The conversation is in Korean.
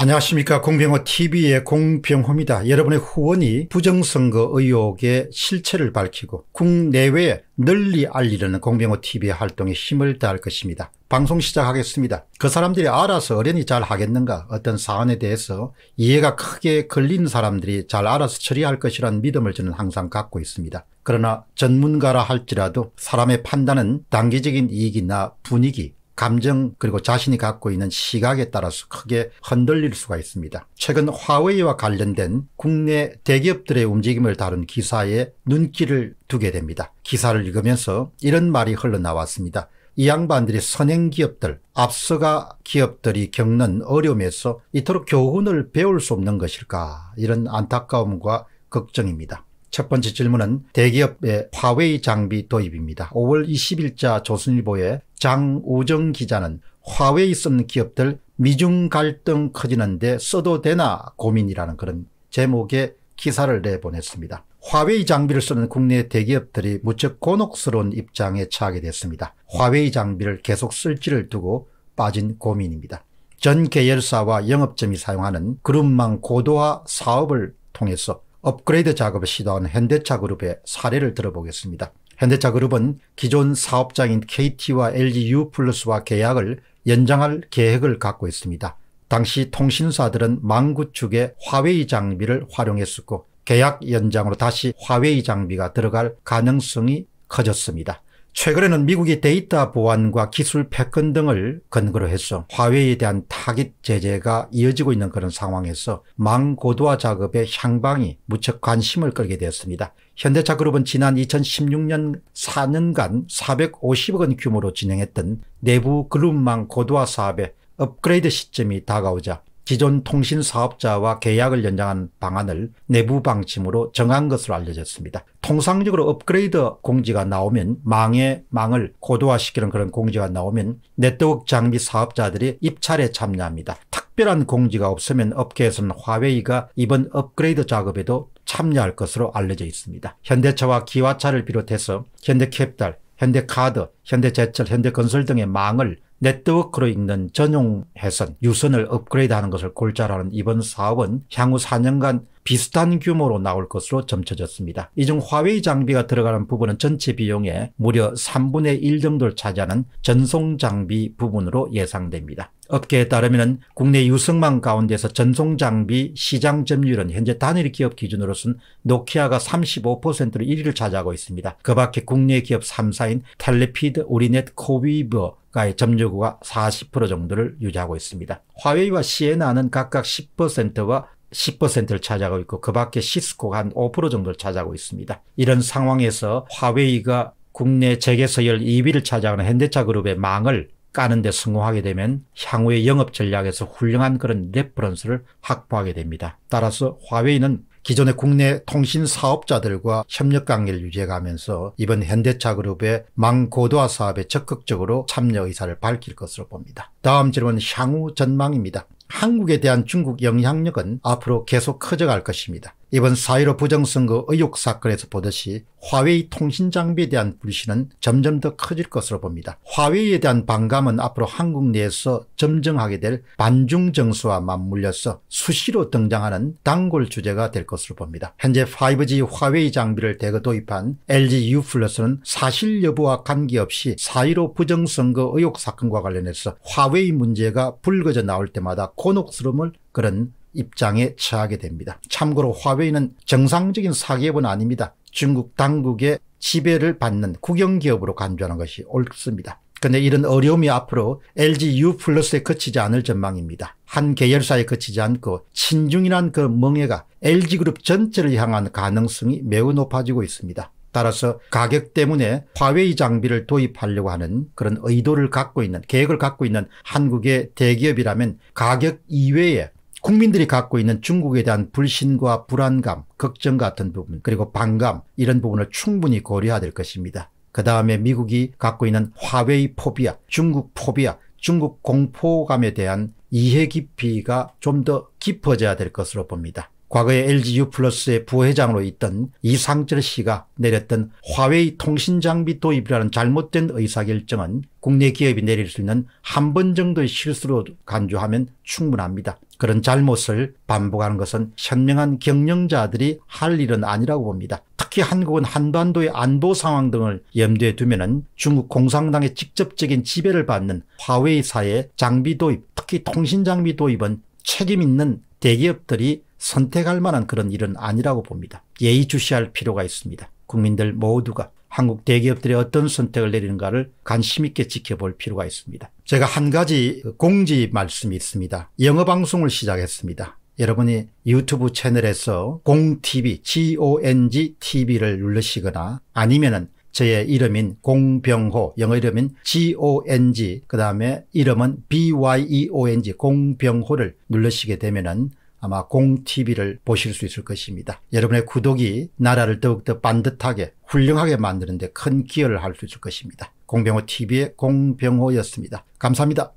안녕하십니까 공병호TV의 공병호입니다. 여러분의 후원이 부정선거 의혹의 실체를 밝히고 국내외에 널리 알리려는 공병호TV의 활동에 힘을 다할 것입니다. 방송 시작하겠습니다. 그 사람들이 알아서 어련히 잘 하겠는가 어떤 사안에 대해서 이해가 크게 걸린 사람들이 잘 알아서 처리할 것이란 믿음을 저는 항상 갖고 있습니다. 그러나 전문가라 할지라도 사람의 판단은 단기적인 이익이나 분위기 감정 그리고 자신이 갖고 있는 시각에 따라서 크게 흔들릴 수가 있습니다. 최근 화웨이와 관련된 국내 대기업들의 움직임을 다룬 기사에 눈길을 두게 됩니다. 기사를 읽으면서 이런 말이 흘러나왔습니다. 이 양반들이 선행 기업들, 앞서가 기업들이 겪는 어려움에서 이토록 교훈을 배울 수 없는 것일까 이런 안타까움과 걱정입니다. 첫 번째 질문은 대기업의 화웨이 장비 도입입니다. 5월 20일자 조선일보에 장우정 기자는 화웨이 쓰는 기업들 미중 갈등 커지는데 써도 되나 고민이라는 그런 제목의 기사를 내보냈습니다. 화웨이 장비를 쓰는 국내 대기업들이 무척 곤혹스러운 입장에 처하게 됐습니다. 화웨이 장비를 계속 쓸지를 두고 빠진 고민입니다. 전 계열사와 영업점이 사용하는 그룹망 고도화 사업을 통해서 업그레이드 작업을 시도한 현대차 그룹의 사례를 들어보겠습니다. 현대차그룹은 기존 사업장인 KT와 LGU 플러스와 계약을 연장할 계획을 갖고 있습니다. 당시 통신사들은 망구축에 화웨이 장비를 활용했었고 계약 연장으로 다시 화웨이 장비가 들어갈 가능성이 커졌습니다. 최근에는 미국이 데이터 보안과 기술 패권 등을 근거로 해서 화웨이에 대한 타깃 제재가 이어지고 있는 그런 상황에서 망 고도화 작업의 향방이 무척 관심을 끌게 되었습니다. 현대차그룹은 지난 2016년 4년간 450억 원 규모로 진행했던 내부 그룹망 고도화 사업의 업그레이드 시점이 다가오자 기존 통신 사업자와 계약을 연장한 방안을 내부 방침으로 정한 것으로 알려졌습니다. 통상적으로 업그레이드 공지가 나오면 망의 망을 고도화시키는 그런 공지가 나오면 네트워크 장비 사업자들이 입찰에 참여합니다. 특별한 공지가 없으면 업계에서는 화웨이가 이번 업그레이드 작업에도 참여할 것으로 알려져 있습니다. 현대차와 기아차를 비롯해서 현대캐피탈, 현대카드, 현대제철, 현대건설 등의 망을 네트워크로 있는 전용 해선, 유선을 업그레이드하는 것을 골자라는 이번 사업은 향후 4년간 비슷한 규모로 나올 것으로 점쳐졌습니다. 이 중 화웨이 장비가 들어가는 부분은 전체 비용의 무려 3분의 1 정도를 차지하는 전송 장비 부분으로 예상됩니다. 업계에 따르면 국내 유성망 가운데서 전송장비 시장 점유율은 현재 단일 기업 기준으로선 노키아가 35%로 1위를 차지하고 있습니다. 그 밖에 국내 기업 3사인 텔레피드, 우리넷, 코위버, 가의 점유구가 40% 정도를 유지하고 있습니다. 화웨이와 시에나는 각각 10%와 10%를 차지하고 있고 그 밖에 시스코가 한 5% 정도를 차지하고 있습니다. 이런 상황에서 화웨이가 국내 재계서열 2위를 차지하는 현대차 그룹의 망을 까는 데 성공하게 되면 향후의 영업 전략에서 훌륭한 그런 레퍼런스를 확보하게 됩니다. 따라서 화웨이는 기존의 국내 통신 사업자들과 협력 관계를 유지해가면서 이번 현대차 그룹의 망고도화 사업에 적극적으로 참여 의사를 밝힐 것으로 봅니다. 다음 질문 향후 전망입니다. 한국에 대한 중국 영향력은 앞으로 계속 커져갈 것입니다. 이번 4.15 부정선거 의혹 사건에서 보듯이 화웨이 통신 장비에 대한 불신은 점점 더 커질 것으로 봅니다. 화웨이에 대한 반감은 앞으로 한국 내에서 점증하게 될 반중 정서와 맞물려서 수시로 등장하는 단골 주제가 될 것으로 봅니다. 현재 5G 화웨이 장비를 대거 도입한 LG U+는 사실 여부와 관계없이 4.15 부정선거 의혹 사건과 관련해서 화웨이 문제가 불거져 나올 때마다 곤혹스러움을 그런 입장에 처하게 됩니다. 참고로 화웨이는 정상적인 사기업은 아닙니다. 중국 당국의 지배를 받는 국영기업으로 간주하는 것이 옳습니다. 근데 이런 어려움이 앞으로 LG U 플러스에 그치지 않을 전망입니다. 한 계열사에 그치지 않고 친중이란 그 멍해가 LG그룹 전체를 향한 가능성이 매우 높아지고 있습니다. 따라서 가격 때문에 화웨이 장비를 도입하려고 하는 그런 의도를 갖고 있는 계획을 갖고 있는 한국의 대기업이라면 가격 이외에 국민들이 갖고 있는 중국에 대한 불신과 불안감, 걱정 같은 부분, 그리고 반감 이런 부분을 충분히 고려해야 될 것입니다. 그 다음에 미국이 갖고 있는 화웨이 포비아, 중국 포비아, 중국 공포감에 대한 이해 깊이가 좀 더 깊어져야 될 것으로 봅니다. 과거에 LGU 플러스의 부회장으로 있던 이상철 씨가 내렸던 화웨이 통신장비 도입이라는 잘못된 의사결정은 국내 기업이 내릴 수 있는 한 번 정도의 실수로 간주하면 충분합니다. 그런 잘못을 반복하는 것은 현명한 경영자들이 할 일은 아니라고 봅니다. 특히 한국은 한반도의 안보 상황 등을 염두에 두면 중국 공산당의 직접적인 지배를 받는 화웨이사의 장비 도입, 특히 통신 장비 도입은 책임 있는 대기업들이 선택할 만한 그런 일은 아니라고 봅니다. 예의주시할 필요가 있습니다. 국민들 모두가 한국 대기업들이 어떤 선택을 내리는가를 관심 있게 지켜볼 필요가 있습니다. 제가 한 가지 공지 말씀이 있습니다. 영어 방송을 시작했습니다. 여러분이 유튜브 채널에서 공TV, G-O-N-G TV를 누르시거나 아니면은 저의 이름인 공병호, 영어 이름인 G-O-N-G, 그 다음에 이름은 B-Y-E-O-N-G, 공병호를 누르시게 되면은 아마 공TV를 보실 수 있을 것입니다. 여러분의 구독이 나라를 더욱더 반듯하게 훌륭하게 만드는 데 큰 기여를 할 수 있을 것입니다. 공병호TV의 공병호였습니다. 감사합니다.